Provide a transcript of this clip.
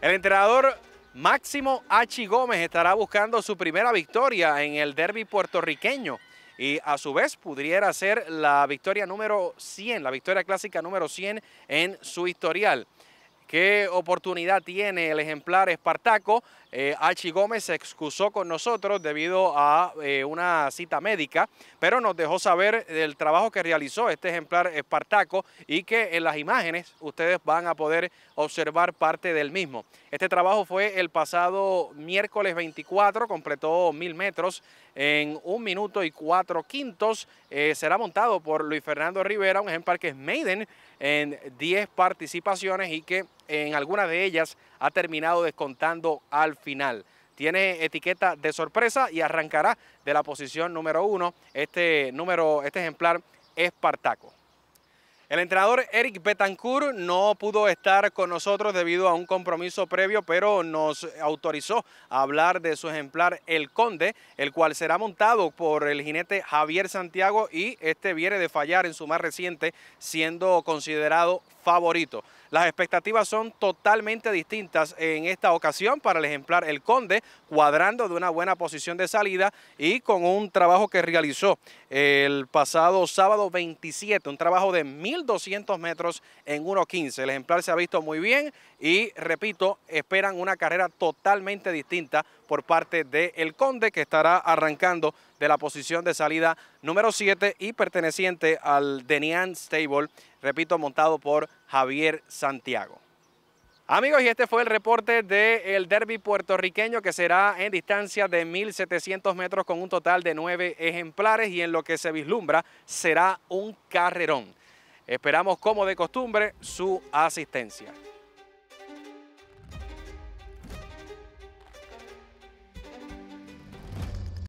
El entrenador Máximo H. Gómez estará buscando su primera victoria en el derby puertorriqueño y a su vez pudiera ser la victoria número 100, la victoria clásica número 100 en su historial qué oportunidad tiene el ejemplar Espartaco. Eh, Gómez se excusó con nosotros debido a eh, una cita médica, pero nos dejó saber del trabajo que realizó este ejemplar Espartaco y que en las imágenes ustedes van a poder observar parte del mismo. Este trabajo fue el pasado miércoles 24, completó mil metros en un minuto y cuatro quintos. Eh, será montado por Luis Fernando Rivera, un ejemplar que es Maiden en 10 participaciones y que en algunas de ellas ha terminado descontando al final. Tiene etiqueta de sorpresa y arrancará de la posición número uno este, número, este ejemplar Espartaco. El entrenador Eric Betancourt no pudo estar con nosotros debido a un compromiso previo, pero nos autorizó a hablar de su ejemplar El Conde, el cual será montado por el jinete Javier Santiago y este viene de fallar en su más reciente, siendo considerado favorito. Las expectativas son totalmente distintas en esta ocasión para el ejemplar El Conde, cuadrando de una buena posición de salida y con un trabajo que realizó el pasado sábado 27, un trabajo de 1.200 metros en 1.15. El ejemplar se ha visto muy bien y, repito, esperan una carrera totalmente distinta por parte de El Conde, que estará arrancando de la posición de salida número 7 y perteneciente al Denian Stable, repito, montado por Javier Santiago. Amigos, y este fue el reporte del derby puertorriqueño que será en distancia de 1.700 metros con un total de nueve ejemplares y en lo que se vislumbra será un carrerón. Esperamos como de costumbre su asistencia.